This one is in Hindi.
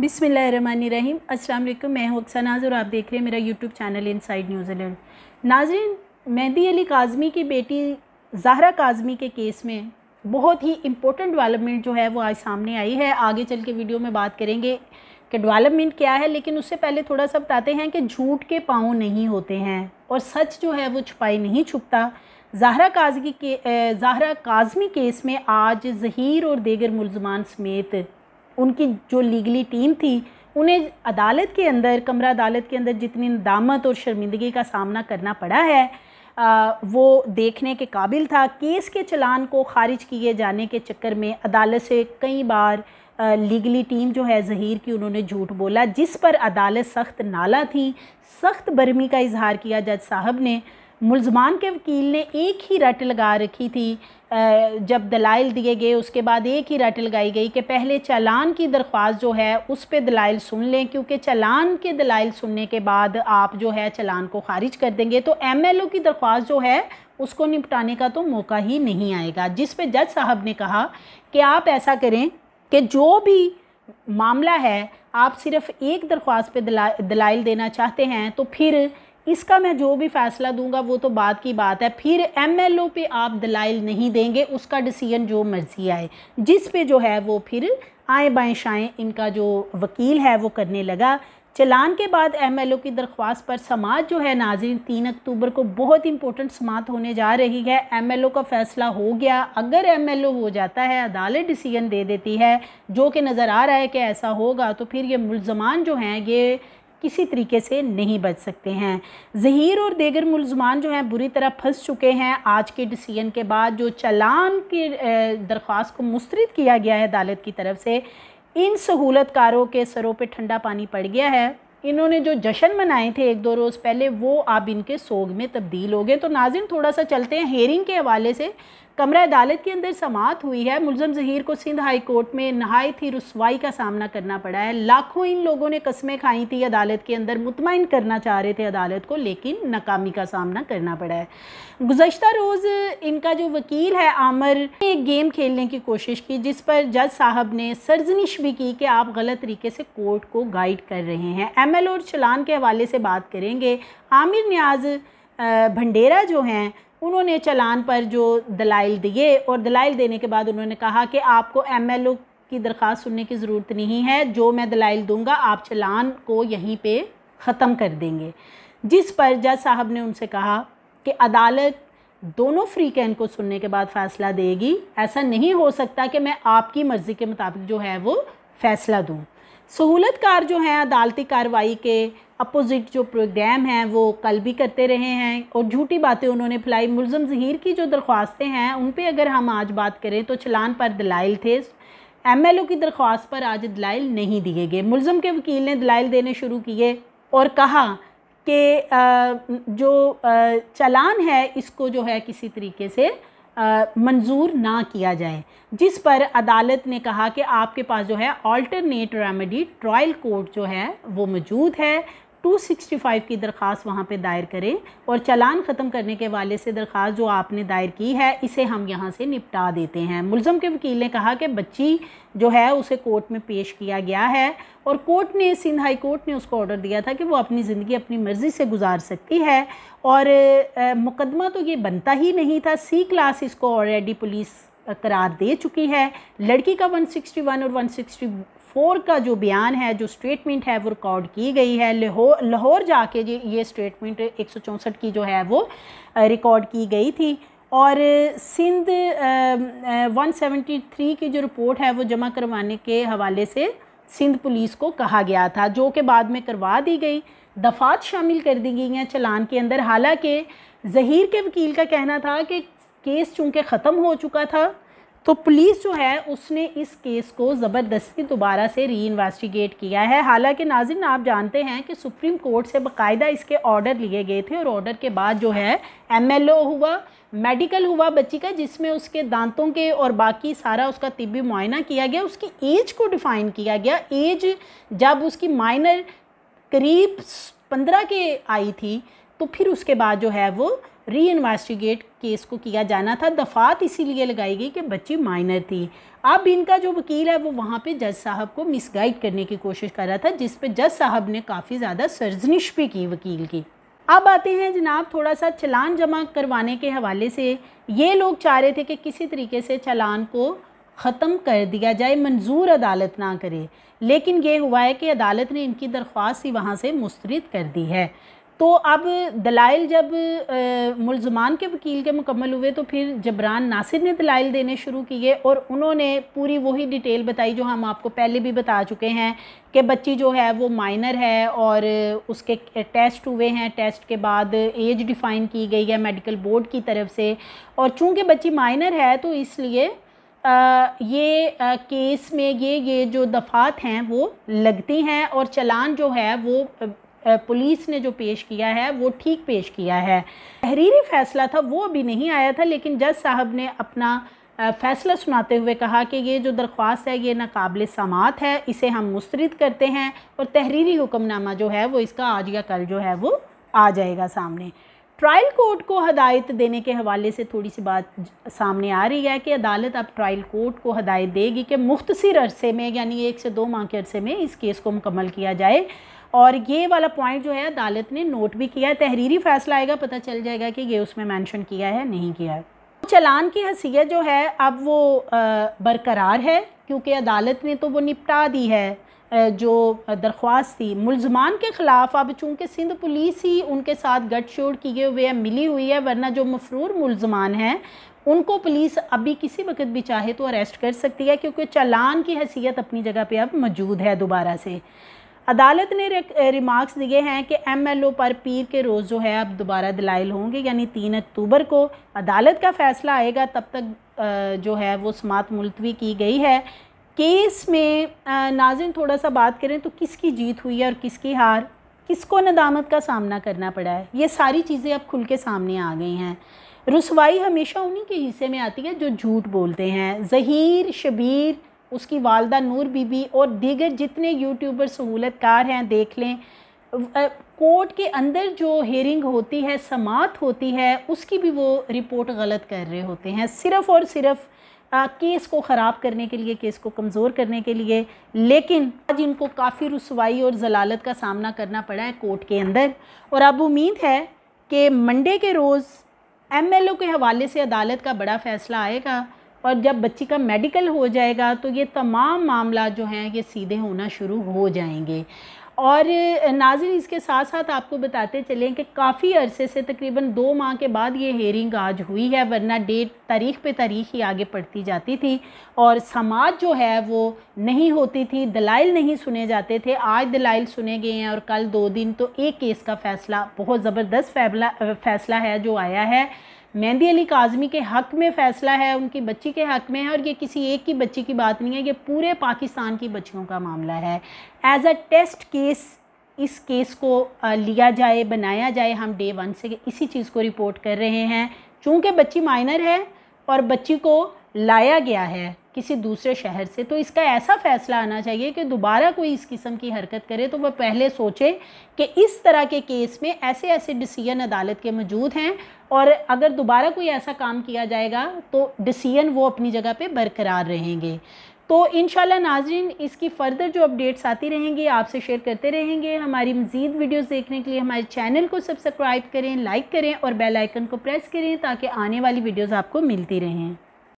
बिसमीम् असल मैं हुक्सा अक्सानाज और आप देख रहे हैं मेरा यूट्यूब चैनल इनसाइड न्यूजीलैंड नाजरीन मेहदी अली काजमी की बेटी जहरा काजमी के केस में बहुत ही इम्पोर्टेंट डेवलपमेंट जो है वो आज सामने आई है आगे चल के वीडियो में बात करेंगे कि डेवलपमेंट क्या है लेकिन उससे पहले थोड़ा सा बताते हैं कि झूठ के पाँव नहीं होते हैं और सच जो है वो छुपाई नहीं छुपता जहरा काजगी के जहरा काजमी केस में आज जहीर और देगर मुलजमान समेत उनकी जो लीगली टीम थी उन्हें अदालत के अंदर कमरा अदालत के अंदर जितनी दामत और शर्मिंदगी का सामना करना पड़ा है आ, वो देखने के काबिल था केस के चलान को खारिज किए जाने के चक्कर में अदालत से कई बार आ, लीगली टीम जो है जहीर की उन्होंने झूठ बोला जिस पर अदालत सख्त नाला थी सख्त बर्मी का इजहार किया जज साहब ने मुलजमान के वकील ने एक ही रट लगा रखी थी जब दलाइल दिए गए उसके बाद एक ही रट लगाई गई कि पहले चालान की दरख्वास्त जो है उस पर दलाइल सुन लें क्योंकि चालान के दलाइल सुनने के बाद आप जो है चालान को खारिज कर देंगे तो एम एल ओ की दरख्वास्त जो है उसको निपटाने का तो मौका ही नहीं आएगा जिस पे जज साहब ने कहा कि आप ऐसा करें कि जो भी मामला है आप सिर्फ़ एक दरख्वास्त पर दलाइल देना चाहते हैं तो फिर इसका मैं जो भी फ़ैसला दूंगा वो तो बाद की बात है फिर एमएलओ पे आप दलाइल नहीं देंगे उसका डिसीजन जो मर्ज़ी आए जिस पे जो है वो फिर आए बाएं शाएँ इनका जो वकील है वो करने लगा चलान के बाद एमएलओ की दरख्वास्त पर समाज जो है नाजरीन तीन अक्टूबर को बहुत इंपॉर्टेंट समात होने जा रही है एमएलओ का फैसला हो गया अगर एमएलओ हो जाता है अदालत डिसीजन दे देती है जो कि नज़र आ रहा है कि ऐसा होगा तो फिर ये मुलजमान जो हैं ये किसी तरीके से नहीं बच सकते हैं जहीर और देगर मुलजमान जो हैं बुरी तरह फंस चुके हैं आज के डिसीजन के बाद जो चलान की दरख्वास्त को मुस्रद किया गया है अदालत की तरफ से इन सहूलतकारों के सरों पर ठंडा पानी पड़ गया है इन्होंने जो जश्न मनाए थे एक दो रोज़ पहले वो अब इनके सोग में तब्दील हो गए तो नाजिन थोड़ा सा चलते हैं हेयरिंग के हवाले से कमरा अदालत के अंदर समात हुई है मुलम जहीर को सिंध हाई कोर्ट में नहायत ही रसवाई का सामना करना पड़ा है लाखों इन लोगों ने कस्में खाई थी अदालत के अंदर मुतमिन करना चाह रहे थे अदालत को लेकिन नाकामी का सामना करना पड़ा है गुजशत रोज़ इनका जो वकील है आमर ने एक गेम खेलने की कोशिश की जिस पर जज साहब ने सरजनिश भी की कि आप गलत तरीके से कोर्ट को गाइड कर रहे हैं एम एल और चलान के हवाले से बात करेंगे आमिर न्याज भंडेरा जो हैं उन्होंने चलान पर जो दलाइल दिए और दलाइल देने के बाद उन्होंने कहा कि आपको एम की दरख्वास्त सुनने की ज़रूरत नहीं है जो मैं दलाइल दूंगा आप चलान को यहीं पे ख़त्म कर देंगे जिस पर जज साहब ने उनसे कहा कि अदालत दोनों फ्री कैन को सुनने के बाद फ़ैसला देगी ऐसा नहीं हो सकता कि मैं आपकी मर्ज़ी के मुताबिक जो है वो फ़ैसला दूँ सहूलतकार जो हैं अदालती कार्रवाई के अपोजिट जो प्रोग्राम हैं वो कल भी करते रहे हैं और झूठी बातें उन्होंने फैलाई मुलम जहीर की जो दरख्वास्तें हैं उन पर अगर हम आज बात करें तो चलान पर दलाइल थे एम एल ओ की दरख्वास्त पर आज दलाइल नहीं दिए गए मुलम के वकील ने दलाइल देने शुरू किए और कहा कि जो चलान है इसको जो है किसी तरीके से मंजूर ना किया जाए जिस पर अदालत ने कहा कि आपके पास जो है ऑल्टरनेट रेमेडी ट्रायल कोर्ट जो है वो मौजूद है 265 की दरख्वास्त वहाँ पे दायर करें और चलान ख़त्म करने के वाले से दरख्वास्त जो आपने दायर की है इसे हम यहाँ से निपटा देते हैं मुलम के वकील ने कहा कि बच्ची जो है उसे कोर्ट में पेश किया गया है और कोर्ट ने सिंध हाई कोर्ट ने उसको ऑर्डर दिया था कि वो अपनी ज़िंदगी अपनी मर्ज़ी से गुजार सकती है और मुकदमा तो ये बनता ही नहीं था सी क्लास इसको ऑलरेडी पुलिस करार दे चुकी है लड़की का 161 और फोर का जो बयान है जो स्टेटमेंट है वो रिकॉर्ड की गई है लाहौर लाहौर जाके ये स्टेटमेंट एक की जो है वो रिकॉर्ड की गई थी और सिंध वन सेवेंटी थ्री की जो रिपोर्ट है वो जमा करवाने के हवाले से सिंध पुलिस को कहा गया था जो कि बाद में करवा दी गई दफात शामिल कर दी गई हैं चलान के अंदर हालांकि जहीर के वकील का कहना था कि केस चूँकि ख़त्म हो चुका था तो पुलिस जो है उसने इस केस को ज़बरदस्ती दोबारा से री इन्वेस्टिगेट किया है हालांकि नाजिन आप जानते हैं कि सुप्रीम कोर्ट से बाकायदा इसके ऑर्डर लिए गए थे और ऑर्डर के बाद जो है एमएलओ हुआ मेडिकल हुआ बच्ची का जिसमें उसके दांतों के और बाकी सारा उसका तिबी मुआयना किया गया उसकी एज को डिफ़ाइन किया गया एज जब उसकी माइनर करीब पंद्रह के आई थी तो फिर उसके बाद जो है वो री इन्वेस्टिगेट केस को किया जाना था दफात इसीलिए लगाई गई कि बच्ची माइनर थी अब इनका जो वकील है वो वहाँ पे जज साहब को मिसगाइड करने की कोशिश कर रहा था जिस पे जज साहब ने काफ़ी ज़्यादा सर्जनिश भी की वकील की अब आते हैं जनाब थोड़ा सा चलान जमा करवाने के हवाले से ये लोग चाह रहे थे कि किसी तरीके से चलान को ख़त्म कर दिया जाए मंजूर अदालत ना करे लेकिन ये हुआ है कि अदालत ने इनकी दरख्वास्त ही वहाँ से मुस्तरद कर दी है तो अब दलाइल जब मुलजमान के वकील के मुकम्मल हुए तो फिर जबरान नासिर ने दलाइल देने शुरू किए और उन्होंने पूरी वही डिटेल बताई जो हम आपको पहले भी बता चुके हैं कि बच्ची जो है वो माइनर है और उसके टेस्ट हुए हैं टेस्ट के बाद एज डिफ़ाइन की गई है मेडिकल बोर्ड की तरफ से और चूँकि बच्ची माइनर है तो इसलिए आ, ये आ, केस में ये ये जो दफ़ात हैं वो लगती हैं और चलान जो है वो पुलिस ने जो पेश किया है वो ठीक पेश किया है तहरीरी फैसला था वो अभी नहीं आया था लेकिन जज साहब ने अपना फ़ैसला सुनाते हुए कहा कि ये जो दरख्वास्त है ये नाकबिल समात है इसे हम मुस्तरद करते हैं और तहरीरी हुक्मनामा जो है वो इसका आज या कल जो है वो आ जाएगा सामने ट्रायल कोर्ट को हदायत देने के हवाले से थोड़ी सी बात सामने आ रही है कि अदालत अब ट्रायल कोर्ट को हदायत देगी कि मुख्तर अरसे में यानी एक से दो माह के अरसे में इस केस को मुकम्मल किया जाए और ये वाला पॉइंट जो है अदालत ने नोट भी किया है तहरीरी फैसला आएगा पता चल जाएगा कि ये उसमें मेंशन किया है नहीं किया है चलान की हसीियत जो है अब वो बरकरार है क्योंकि अदालत ने तो वो निपटा दी है जो दरख्वास्त थी मुलजमान के ख़िलाफ़ अब चूँकि सिंध पुलिस ही उनके साथ गठजोड़ किए हुए है मिली हुई है वरना जो मफरूर मुलजमान हैं उनको पुलिस अभी किसी वक्त भी चाहे तो अरेस्ट कर सकती है क्योंकि चलान की हैसियत अपनी जगह पे अब मौजूद है दोबारा से अदालत ने रिमार्क्स दिए हैं कि एमएलओ पर पीर के रोज़ जो है अब दोबारा दलाइल होंगे यानी तीन अक्टूबर को अदालत का फ़ैसला आएगा तब तक जो है वो समात मुलतवी की गई है केस में नाजिन थोड़ा सा बात करें तो किसकी जीत हुई है और किसकी हार किसको नदामत का सामना करना पड़ा है ये सारी चीज़ें अब खुल के सामने आ गई हैं रसवाई हमेशा उन्हीं के हिस्से में आती है जो झूठ बोलते हैं जहीर शबीर उसकी वालदा नूर बीबी और दीगर जितने यूट्यूबर सहूलतकार हैं देख लें कोर्ट के अंदर जो हेरिंग होती है समात होती है उसकी भी वो रिपोर्ट गलत कर रहे होते हैं सिर्फ़ और सिर्फ़ केस को ख़राब करने के लिए केस को कमज़ोर करने के लिए लेकिन आज इनको काफ़ी रसवाई और जलालत का सामना करना पड़ा है कोर्ट के अंदर और अब उम्मीद है कि मंडे के रोज़ एम एल ओ के हवाले से अदालत का बड़ा फ़ैसला आएगा और जब बच्ची का मेडिकल हो जाएगा तो ये तमाम मामला जो हैं ये सीधे होना शुरू हो जाएंगे और नाजिर इसके साथ साथ आपको बताते चलें कि काफ़ी अरसे से तकरीबन दो माह के बाद ये हेयरिंग आज हुई है वरना डेट तारीख पे तारीख ही आगे पढ़ती जाती थी और समाज जो है वो नहीं होती थी दलाइल नहीं सुने जाते थे आज दलाइल सुने गए हैं और कल दो दिन तो एक केस का फ़ैसला बहुत ज़बरदस्त फैसला है जो आया है मेहंदी अली काजमी के हक़ में फ़ैसला है उनकी बच्ची के हक़ में है और ये किसी एक की बच्ची की बात नहीं है ये पूरे पाकिस्तान की बच्चियों का मामला है एज़ अ टेस्ट केस इस केस को लिया जाए बनाया जाए हम डे वन से इसी चीज़ को रिपोर्ट कर रहे हैं चूँकि बच्ची माइनर है और बच्ची को लाया गया है किसी दूसरे शहर से तो इसका ऐसा फैसला आना चाहिए कि दोबारा कोई इस किस्म की हरकत करे तो वह पहले सोचे कि इस तरह के केस में ऐसे ऐसे डिसीजन अदालत के मौजूद हैं और अगर दोबारा कोई ऐसा काम किया जाएगा तो डिसीजन वो अपनी जगह पे बरकरार रहेंगे तो इन नाजरीन इसकी फ़र्दर जो अपडेट्स आती रहेंगी आपसे शेयर करते रहेंगे हमारी मज़ीद वीडियोस देखने के लिए हमारे चैनल को सब्सक्राइब करें लाइक करें और बेल आइकन को प्रेस करें ताकि आने वाली वीडियोस आपको मिलती रहें